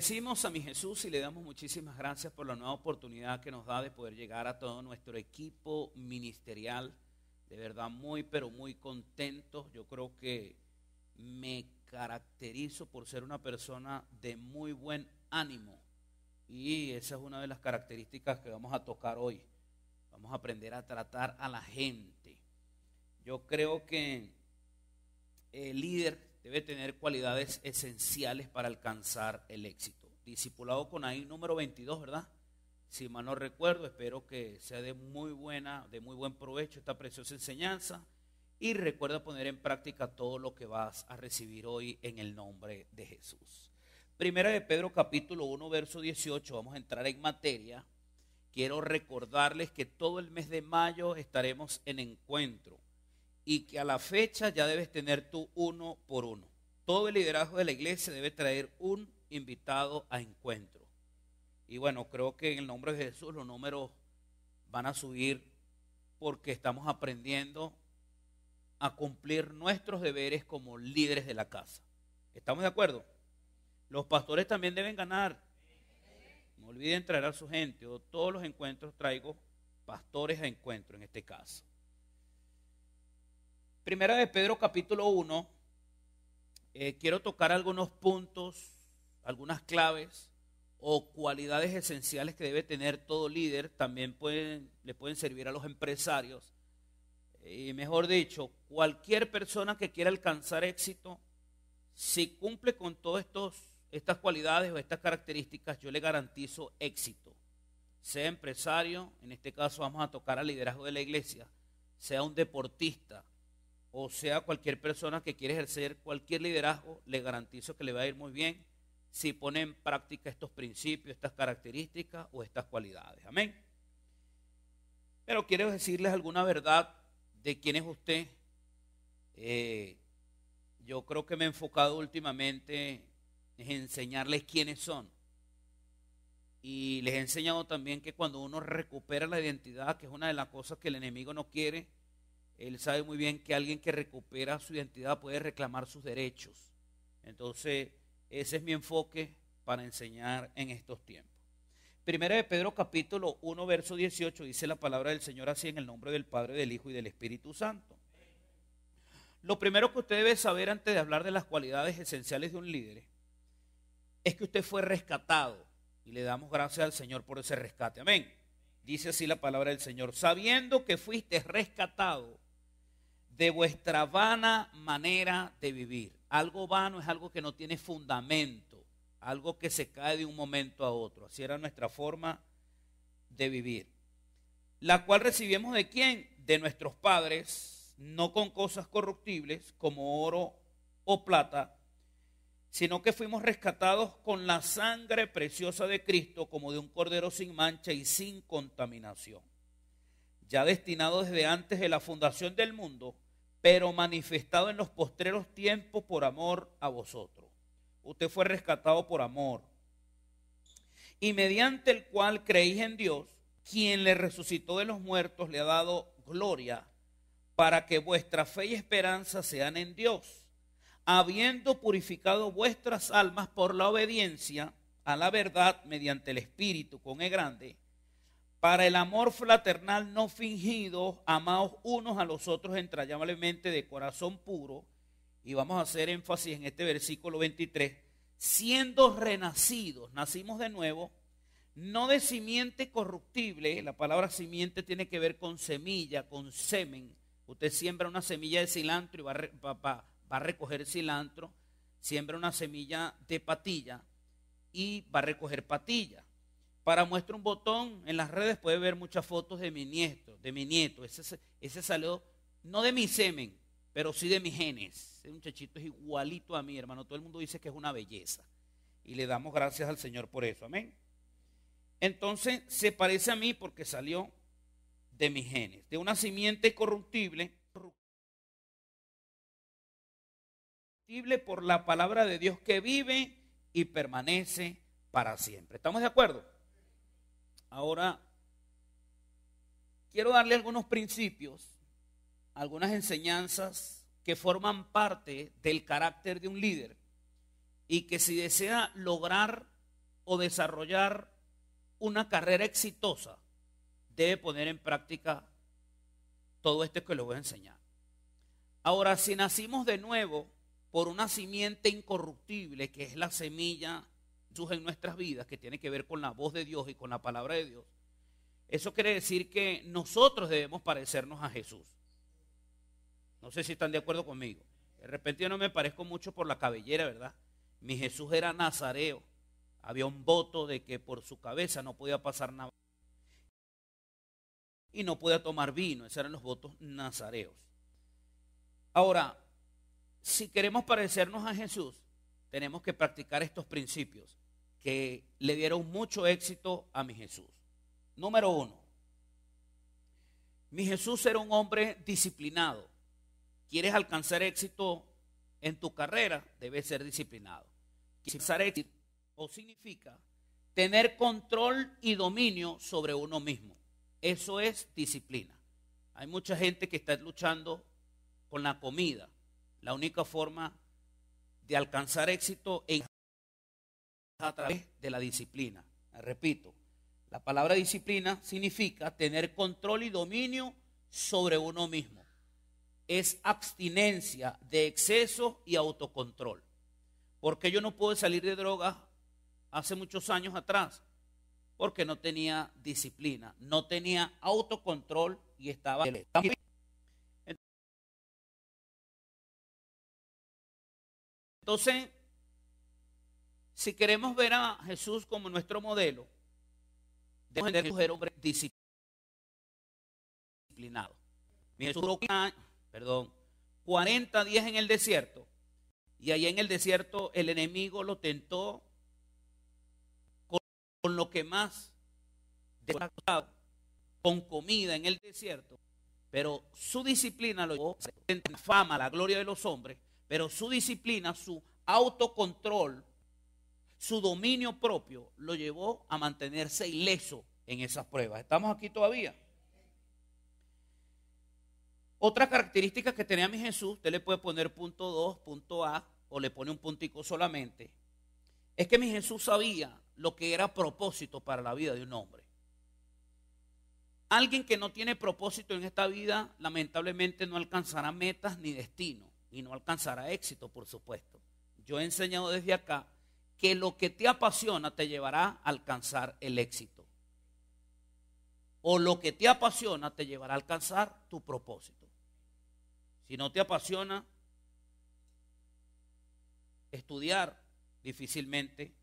Decimos a mi Jesús y le damos muchísimas gracias por la nueva oportunidad que nos da de poder llegar a todo nuestro equipo ministerial. De verdad, muy, pero muy contentos. Yo creo que me caracterizo por ser una persona de muy buen ánimo. Y esa es una de las características que vamos a tocar hoy. Vamos a aprender a tratar a la gente. Yo creo que el líder debe tener cualidades esenciales para alcanzar el éxito. Discipulado con ahí número 22, ¿verdad? Si mal no recuerdo, espero que sea de muy buena, de muy buen provecho esta preciosa enseñanza y recuerda poner en práctica todo lo que vas a recibir hoy en el nombre de Jesús. Primera de Pedro capítulo 1 verso 18, vamos a entrar en materia. Quiero recordarles que todo el mes de mayo estaremos en encuentro y que a la fecha ya debes tener tú uno por uno. Todo el liderazgo de la iglesia debe traer un invitado a encuentro. Y bueno, creo que en el nombre de Jesús los números van a subir porque estamos aprendiendo a cumplir nuestros deberes como líderes de la casa. ¿Estamos de acuerdo? Los pastores también deben ganar. No olviden traer a su gente. todos los encuentros traigo pastores a encuentro en este caso. Primera de Pedro capítulo 1, eh, quiero tocar algunos puntos, algunas claves o cualidades esenciales que debe tener todo líder. También pueden, le pueden servir a los empresarios. Eh, y mejor dicho, cualquier persona que quiera alcanzar éxito, si cumple con todas estas cualidades o estas características, yo le garantizo éxito. Sea empresario, en este caso vamos a tocar al liderazgo de la iglesia, sea un deportista, o sea cualquier persona que quiere ejercer cualquier liderazgo, le garantizo que le va a ir muy bien si pone en práctica estos principios, estas características o estas cualidades. Amén. Pero quiero decirles alguna verdad de quién es usted. Eh, yo creo que me he enfocado últimamente en enseñarles quiénes son. Y les he enseñado también que cuando uno recupera la identidad, que es una de las cosas que el enemigo no quiere, él sabe muy bien que alguien que recupera su identidad puede reclamar sus derechos. Entonces, ese es mi enfoque para enseñar en estos tiempos. Primera de Pedro capítulo 1, verso 18 dice la palabra del Señor así en el nombre del Padre, del Hijo y del Espíritu Santo. Lo primero que usted debe saber antes de hablar de las cualidades esenciales de un líder es que usted fue rescatado y le damos gracias al Señor por ese rescate. Amén. Dice así la palabra del Señor, sabiendo que fuiste rescatado de vuestra vana manera de vivir. Algo vano es algo que no tiene fundamento, algo que se cae de un momento a otro. Así era nuestra forma de vivir. La cual recibimos de quién? De nuestros padres, no con cosas corruptibles como oro o plata, sino que fuimos rescatados con la sangre preciosa de Cristo como de un cordero sin mancha y sin contaminación, ya destinado desde antes de la fundación del mundo pero manifestado en los postreros tiempos por amor a vosotros. Usted fue rescatado por amor. Y mediante el cual creéis en Dios, quien le resucitó de los muertos, le ha dado gloria, para que vuestra fe y esperanza sean en Dios, habiendo purificado vuestras almas por la obediencia a la verdad mediante el Espíritu, con el grande, para el amor fraternal no fingido, amados unos a los otros entrañablemente de corazón puro, y vamos a hacer énfasis en este versículo 23, siendo renacidos, nacimos de nuevo, no de simiente corruptible, la palabra simiente tiene que ver con semilla, con semen. Usted siembra una semilla de cilantro y va, va a recoger cilantro, siembra una semilla de patilla y va a recoger patilla. Para muestra un botón, en las redes puede ver muchas fotos de mi nieto, de mi nieto. Ese, salió, no de mi semen, pero sí de mis genes. Ese muchachito es igualito a mí, hermano. Todo el mundo dice que es una belleza. Y le damos gracias al Señor por eso. Amén. Entonces se parece a mí porque salió de mis genes, de una simiente corruptible, corruptible por la palabra de Dios que vive y permanece para siempre. ¿Estamos de acuerdo? Ahora, quiero darle algunos principios, algunas enseñanzas que forman parte del carácter de un líder y que si desea lograr o desarrollar una carrera exitosa, debe poner en práctica todo esto que le voy a enseñar. Ahora, si nacimos de nuevo por una simiente incorruptible, que es la semilla en nuestras vidas, que tiene que ver con la voz de Dios y con la palabra de Dios, eso quiere decir que nosotros debemos parecernos a Jesús. No sé si están de acuerdo conmigo. De repente yo no me parezco mucho por la cabellera, ¿verdad? Mi Jesús era nazareo. Había un voto de que por su cabeza no podía pasar nada. Y no podía tomar vino. Esos eran los votos nazareos. Ahora, si queremos parecernos a Jesús, tenemos que practicar estos principios que le dieron mucho éxito a mi Jesús. Número uno, mi Jesús era un hombre disciplinado. ¿Quieres alcanzar éxito en tu carrera? Debes ser disciplinado. Alcanzar éxito o significa tener control y dominio sobre uno mismo. Eso es disciplina. Hay mucha gente que está luchando con la comida. La única forma de alcanzar éxito en a través de la disciplina. Repito, la palabra disciplina significa tener control y dominio sobre uno mismo. Es abstinencia de exceso y autocontrol. Porque yo no pude salir de droga hace muchos años atrás? Porque no tenía disciplina, no tenía autocontrol y estaba Entonces, si queremos ver a Jesús como nuestro modelo, debemos entender que hombre disciplinado. Jesús duró perdón, 40 días en el desierto. Y ahí en el desierto el enemigo lo tentó con, lo que más con comida en el desierto. Pero su disciplina lo llevó a la fama, la gloria de los hombres pero su disciplina, su autocontrol, su dominio propio lo llevó a mantenerse ileso en esas pruebas. ¿Estamos aquí todavía? Otra característica que tenía mi Jesús, usted le puede poner punto 2, punto A, o le pone un puntico solamente, es que mi Jesús sabía lo que era propósito para la vida de un hombre. Alguien que no tiene propósito en esta vida, lamentablemente no alcanzará metas ni destino y no alcanzará éxito, por supuesto. Yo he enseñado desde acá que lo que te apasiona te llevará a alcanzar el éxito. O lo que te apasiona te llevará a alcanzar tu propósito. Si no te apasiona estudiar, difícilmente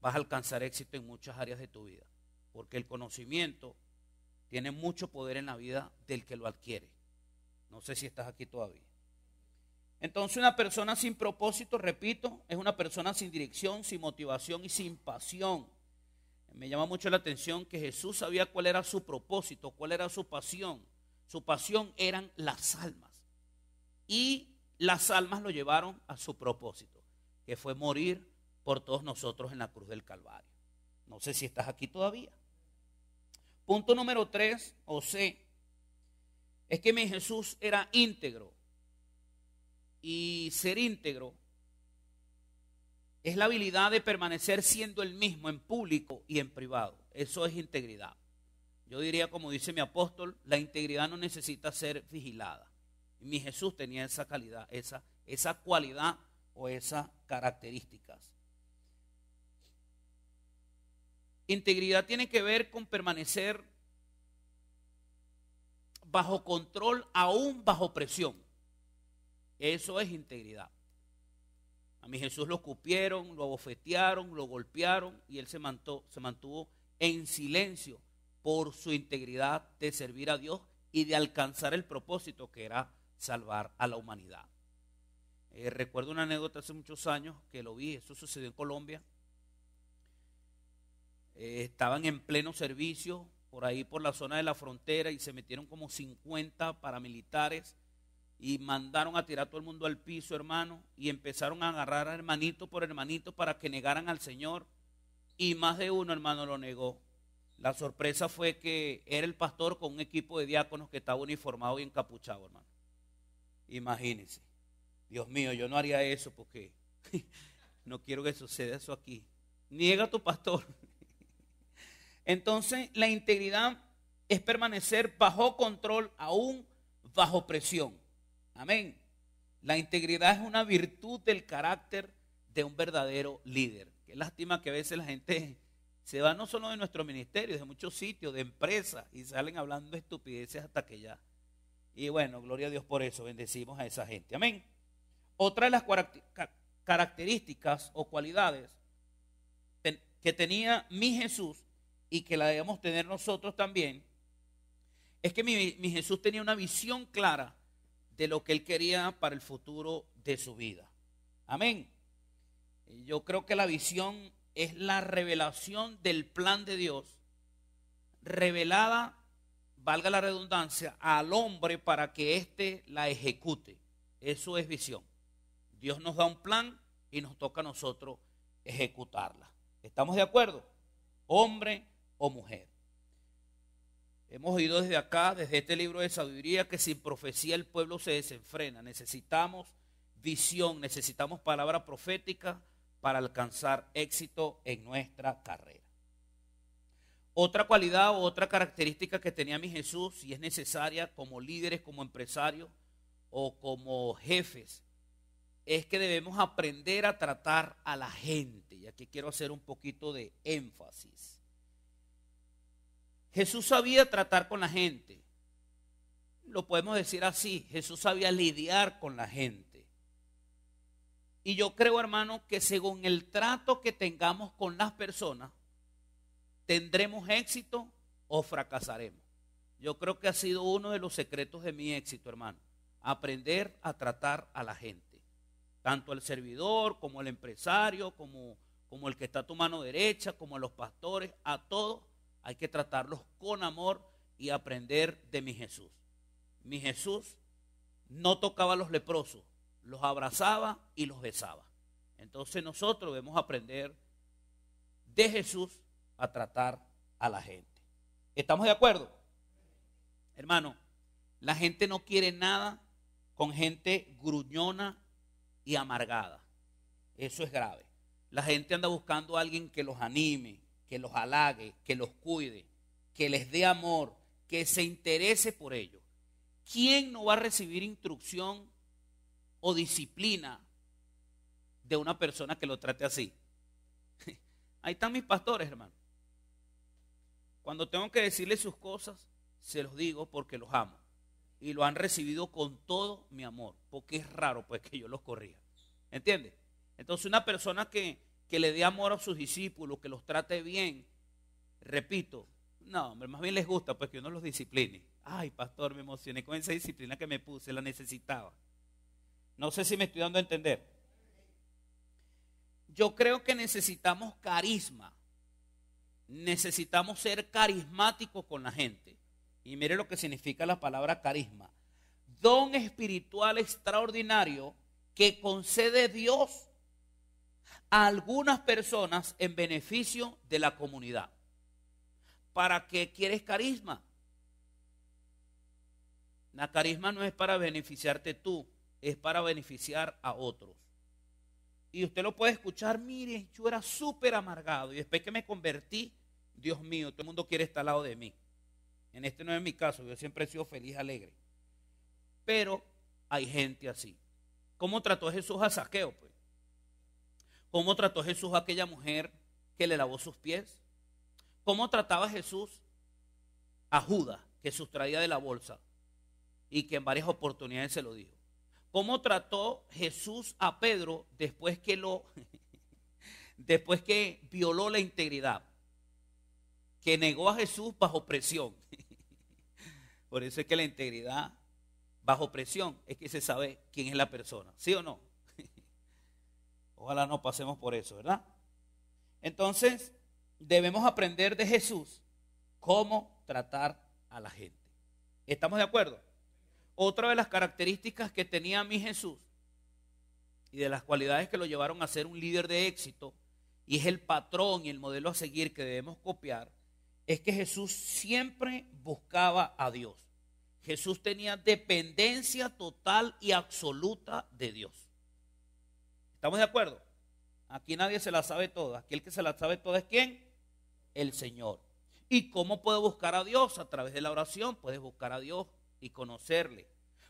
vas a alcanzar éxito en muchas áreas de tu vida. Porque el conocimiento tiene mucho poder en la vida del que lo adquiere. No sé si estás aquí todavía. Entonces una persona sin propósito, repito, es una persona sin dirección, sin motivación y sin pasión. Me llama mucho la atención que Jesús sabía cuál era su propósito, cuál era su pasión. Su pasión eran las almas. Y las almas lo llevaron a su propósito, que fue morir por todos nosotros en la cruz del Calvario. No sé si estás aquí todavía. Punto número tres, o C, es que mi Jesús era íntegro y ser íntegro es la habilidad de permanecer siendo el mismo en público y en privado. Eso es integridad. Yo diría, como dice mi apóstol, la integridad no necesita ser vigilada. mi Jesús tenía esa calidad, esa, esa cualidad o esas características. Integridad tiene que ver con permanecer bajo control, aún bajo presión. Eso es integridad. A mi Jesús lo cupieron, lo abofetearon, lo golpearon y él se mantuvo, se mantuvo en silencio por su integridad de servir a Dios y de alcanzar el propósito que era salvar a la humanidad. Eh, recuerdo una anécdota hace muchos años que lo vi, eso sucedió en Colombia. Eh, estaban en pleno servicio por ahí por la zona de la frontera y se metieron como 50 paramilitares y mandaron a tirar a todo el mundo al piso, hermano, y empezaron a agarrar a hermanito por hermanito para que negaran al Señor. Y más de uno, hermano, lo negó. La sorpresa fue que era el pastor con un equipo de diáconos que estaba uniformado y encapuchado, hermano. Imagínense. Dios mío, yo no haría eso porque no quiero que suceda eso aquí. Niega a tu pastor. Entonces, la integridad es permanecer bajo control, aún bajo presión. Amén. La integridad es una virtud del carácter de un verdadero líder. Qué lástima que a veces la gente se va no solo de nuestro ministerio, de muchos sitios, de empresas, y salen hablando estupideces hasta que ya. Y bueno, gloria a Dios por eso, bendecimos a esa gente. Amén. Otra de las características o cualidades que tenía mi Jesús y que la debemos tener nosotros también, es que mi Jesús tenía una visión clara de lo que él quería para el futuro de su vida. Amén. Yo creo que la visión es la revelación del plan de Dios, revelada, valga la redundancia, al hombre para que éste la ejecute. Eso es visión. Dios nos da un plan y nos toca a nosotros ejecutarla. ¿Estamos de acuerdo? Hombre o mujer. Hemos oído desde acá, desde este libro de sabiduría, que sin profecía el pueblo se desenfrena. Necesitamos visión, necesitamos palabra profética para alcanzar éxito en nuestra carrera. Otra cualidad o otra característica que tenía mi Jesús, y es necesaria como líderes, como empresarios o como jefes, es que debemos aprender a tratar a la gente. Y aquí quiero hacer un poquito de énfasis. Jesús sabía tratar con la gente. Lo podemos decir así, Jesús sabía lidiar con la gente. Y yo creo, hermano, que según el trato que tengamos con las personas, tendremos éxito o fracasaremos. Yo creo que ha sido uno de los secretos de mi éxito, hermano. Aprender a tratar a la gente. Tanto al servidor como al empresario, como, como el que está a tu mano derecha, como a los pastores, a todos hay que tratarlos con amor y aprender de mi Jesús. Mi Jesús no tocaba a los leprosos, los abrazaba y los besaba. Entonces nosotros debemos aprender de Jesús a tratar a la gente. ¿Estamos de acuerdo? Hermano, la gente no quiere nada con gente gruñona y amargada. Eso es grave. La gente anda buscando a alguien que los anime, que los halague, que los cuide, que les dé amor, que se interese por ellos. ¿Quién no va a recibir instrucción o disciplina de una persona que lo trate así? Ahí están mis pastores, hermano. Cuando tengo que decirles sus cosas, se los digo porque los amo. Y lo han recibido con todo mi amor, porque es raro pues que yo los corría. ¿Entiendes? Entonces una persona que, que le dé amor a sus discípulos, que los trate bien. Repito, no, hombre, más bien les gusta pues que uno los discipline. Ay, pastor, me emocioné con esa disciplina que me puse, la necesitaba. No sé si me estoy dando a entender. Yo creo que necesitamos carisma. Necesitamos ser carismáticos con la gente. Y mire lo que significa la palabra carisma. Don espiritual extraordinario que concede Dios a algunas personas en beneficio de la comunidad. ¿Para qué quieres carisma? La carisma no es para beneficiarte tú, es para beneficiar a otros. Y usted lo puede escuchar, mire, yo era súper amargado y después que me convertí, Dios mío, todo el mundo quiere estar al lado de mí. En este no es mi caso, yo siempre he sido feliz, alegre. Pero hay gente así. ¿Cómo trató Jesús a Saqueo? Pues? ¿Cómo trató Jesús a aquella mujer que le lavó sus pies? ¿Cómo trataba Jesús a Judas que sustraía de la bolsa y que en varias oportunidades se lo dijo? ¿Cómo trató Jesús a Pedro después que lo después que violó la integridad? Que negó a Jesús bajo presión. Por eso es que la integridad bajo presión es que se sabe quién es la persona, ¿sí o no? Ojalá no pasemos por eso, ¿verdad? Entonces, debemos aprender de Jesús cómo tratar a la gente. ¿Estamos de acuerdo? Otra de las características que tenía mi Jesús y de las cualidades que lo llevaron a ser un líder de éxito, y es el patrón y el modelo a seguir que debemos copiar, es que Jesús siempre buscaba a Dios. Jesús tenía dependencia total y absoluta de Dios. ¿Estamos de acuerdo? Aquí nadie se la sabe toda. Aquí el que se la sabe toda es quién? El Señor. ¿Y cómo puedo buscar a Dios? A través de la oración puedes buscar a Dios y conocerle.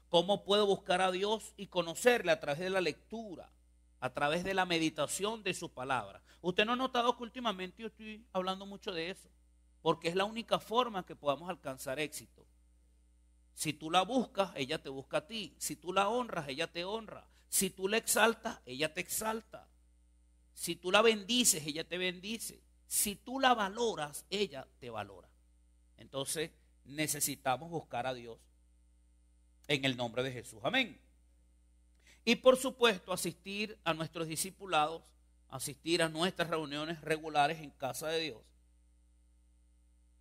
¿Cómo puedo buscar a Dios y conocerle? A través de la lectura, a través de la meditación de su palabra. Usted no ha notado que últimamente yo estoy hablando mucho de eso, porque es la única forma que podamos alcanzar éxito. Si tú la buscas, ella te busca a ti. Si tú la honras, ella te honra. Si tú la exaltas, ella te exalta. Si tú la bendices, ella te bendice. Si tú la valoras, ella te valora. Entonces necesitamos buscar a Dios en el nombre de Jesús. Amén. Y por supuesto, asistir a nuestros discipulados, asistir a nuestras reuniones regulares en casa de Dios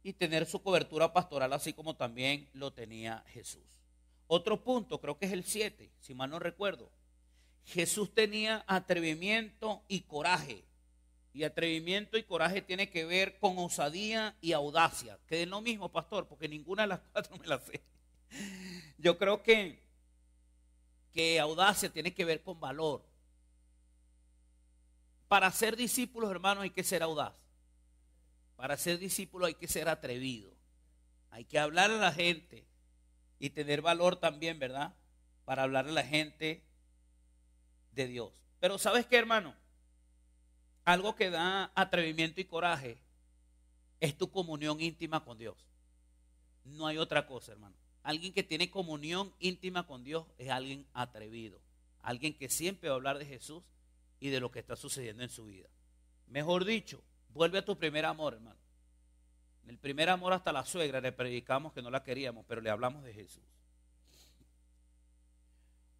y tener su cobertura pastoral así como también lo tenía Jesús. Otro punto, creo que es el 7, si mal no recuerdo, Jesús tenía atrevimiento y coraje. Y atrevimiento y coraje tiene que ver con osadía y audacia, que es lo mismo, pastor, porque ninguna de las cuatro me la sé. Yo creo que, que audacia tiene que ver con valor. Para ser discípulos, hermanos, hay que ser audaz. Para ser discípulo hay que ser atrevido. Hay que hablar a la gente y tener valor también, ¿verdad? Para hablar a la gente de Dios. Pero sabes qué, hermano, algo que da atrevimiento y coraje es tu comunión íntima con Dios. No hay otra cosa, hermano. Alguien que tiene comunión íntima con Dios es alguien atrevido, alguien que siempre va a hablar de Jesús y de lo que está sucediendo en su vida. Mejor dicho, vuelve a tu primer amor, hermano. En El primer amor hasta la suegra le predicamos que no la queríamos, pero le hablamos de Jesús.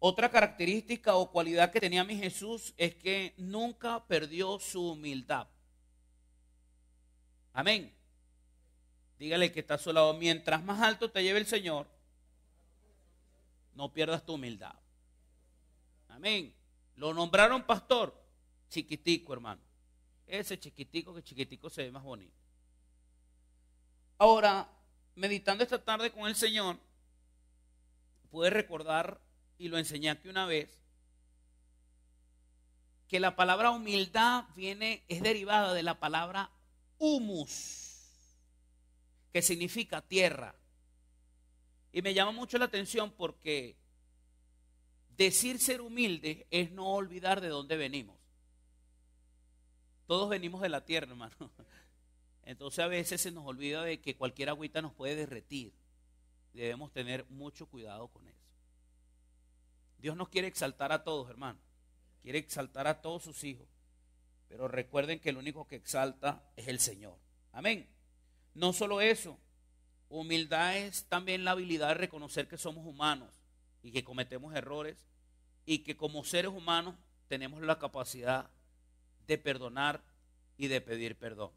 Otra característica o cualidad que tenía mi Jesús es que nunca perdió su humildad. Amén. Dígale que está a su lado. Mientras más alto te lleve el Señor, no pierdas tu humildad. Amén. Lo nombraron pastor. Chiquitico, hermano. Ese chiquitico que chiquitico se ve más bonito. Ahora, meditando esta tarde con el Señor, puede recordar y lo enseñé aquí una vez, que la palabra humildad viene, es derivada de la palabra humus, que significa tierra. Y me llama mucho la atención porque decir ser humilde es no olvidar de dónde venimos. Todos venimos de la tierra, hermano. Entonces a veces se nos olvida de que cualquier agüita nos puede derretir. Debemos tener mucho cuidado con eso. Dios nos quiere exaltar a todos, hermano. Quiere exaltar a todos sus hijos. Pero recuerden que el único que exalta es el Señor. Amén. No solo eso, humildad es también la habilidad de reconocer que somos humanos y que cometemos errores y que como seres humanos tenemos la capacidad de perdonar y de pedir perdón.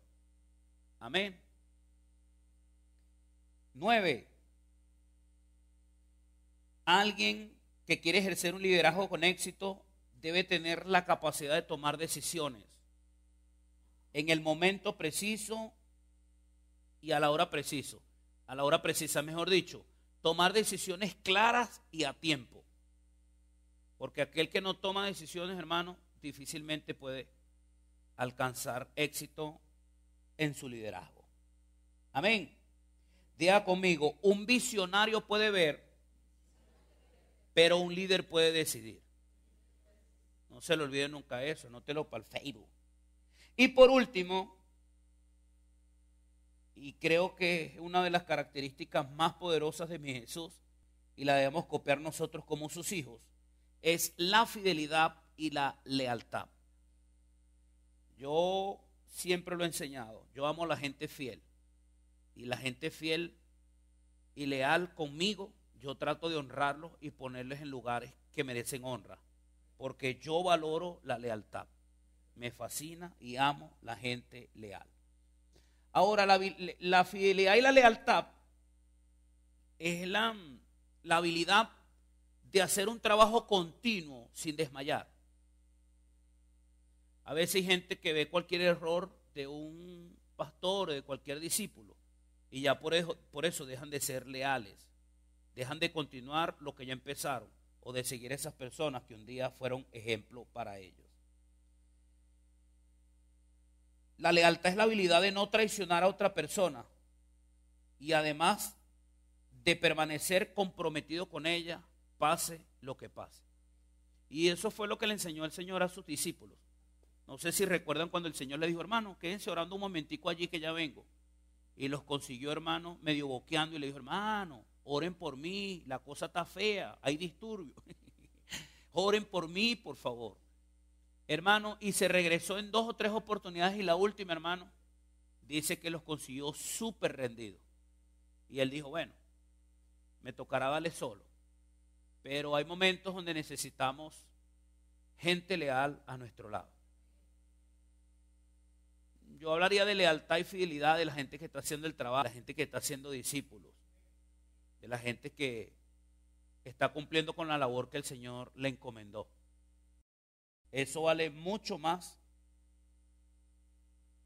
Amén. Nueve. Alguien que quiere ejercer un liderazgo con éxito debe tener la capacidad de tomar decisiones en el momento preciso y a la hora preciso, a la hora precisa, mejor dicho, tomar decisiones claras y a tiempo. Porque aquel que no toma decisiones, hermano, difícilmente puede alcanzar éxito en su liderazgo. Amén. Diga conmigo, un visionario puede ver pero un líder puede decidir. No se le olvide nunca eso, no te lo palfeiro. Y por último, y creo que es una de las características más poderosas de mi Jesús, y la debemos copiar nosotros como sus hijos, es la fidelidad y la lealtad. Yo siempre lo he enseñado, yo amo a la gente fiel, y la gente fiel y leal conmigo yo trato de honrarlos y ponerles en lugares que merecen honra, porque yo valoro la lealtad. Me fascina y amo la gente leal. Ahora, la, fidelidad y la lealtad es la, la habilidad de hacer un trabajo continuo sin desmayar. A veces hay gente que ve cualquier error de un pastor o de cualquier discípulo y ya por eso, por eso dejan de ser leales dejan de continuar lo que ya empezaron o de seguir esas personas que un día fueron ejemplo para ellos. La lealtad es la habilidad de no traicionar a otra persona y además de permanecer comprometido con ella, pase lo que pase. Y eso fue lo que le enseñó el Señor a sus discípulos. No sé si recuerdan cuando el Señor le dijo, hermano, quédense orando un momentico allí que ya vengo. Y los consiguió, hermano, medio boqueando y le dijo, hermano, oren por mí, la cosa está fea, hay disturbios. oren por mí, por favor. Hermano, y se regresó en dos o tres oportunidades y la última, hermano, dice que los consiguió súper rendidos. Y él dijo, bueno, me tocará darle solo. Pero hay momentos donde necesitamos gente leal a nuestro lado. Yo hablaría de lealtad y fidelidad de la gente que está haciendo el trabajo, la gente que está haciendo discípulos de la gente que está cumpliendo con la labor que el Señor le encomendó. Eso vale mucho más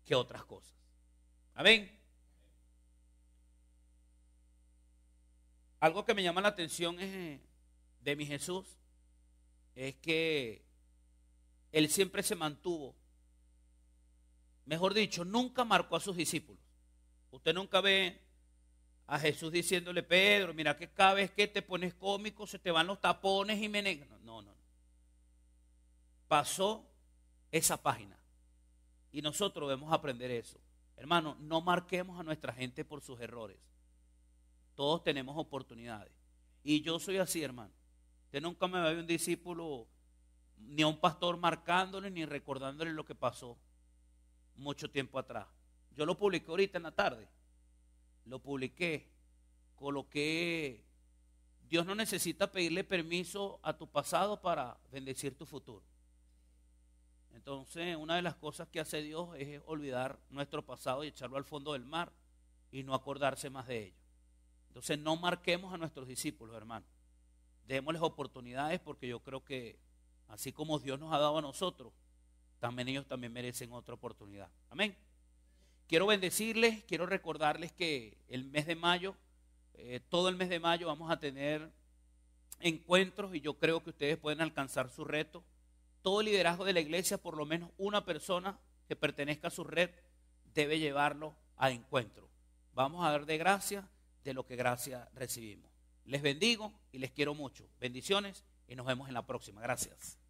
que otras cosas. Amén. Algo que me llama la atención eh, de mi Jesús es que él siempre se mantuvo, mejor dicho, nunca marcó a sus discípulos. Usted nunca ve a Jesús diciéndole, Pedro, mira que cada vez que te pones cómico se te van los tapones y me no, no, no. Pasó esa página. Y nosotros debemos aprender eso. Hermano, no marquemos a nuestra gente por sus errores. Todos tenemos oportunidades. Y yo soy así, hermano. Usted nunca me va a un discípulo, ni a un pastor marcándole, ni recordándole lo que pasó mucho tiempo atrás. Yo lo publiqué ahorita en la tarde lo publiqué, coloqué, Dios no necesita pedirle permiso a tu pasado para bendecir tu futuro. Entonces, una de las cosas que hace Dios es olvidar nuestro pasado y echarlo al fondo del mar y no acordarse más de ello. Entonces, no marquemos a nuestros discípulos, hermano. Démosles oportunidades porque yo creo que así como Dios nos ha dado a nosotros, también ellos también merecen otra oportunidad. Amén. Quiero bendecirles, quiero recordarles que el mes de mayo, eh, todo el mes de mayo vamos a tener encuentros y yo creo que ustedes pueden alcanzar su reto. Todo liderazgo de la iglesia, por lo menos una persona que pertenezca a su red, debe llevarlo a encuentro. Vamos a dar de gracia de lo que gracia recibimos. Les bendigo y les quiero mucho. Bendiciones y nos vemos en la próxima. Gracias.